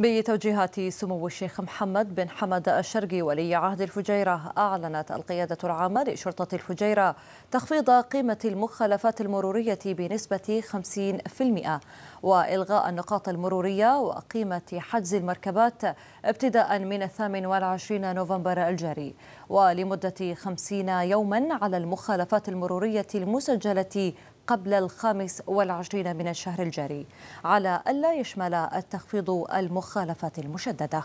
بتوجيهات سمو الشيخ محمد بن حمد الشرقي ولي عهد الفجيرة أعلنت القيادة العامة لشرطة الفجيرة تخفيض قيمة المخالفات المرورية بنسبة 50% وإلغاء النقاط المرورية وقيمة حجز المركبات ابتداء من 28 نوفمبر الجاري ولمدة خمسين يوما على المخالفات المرورية المسجلة قبل الخامس والعشرين من الشهر الجاري على ألا يشمل التخفيض المخالفات المشددة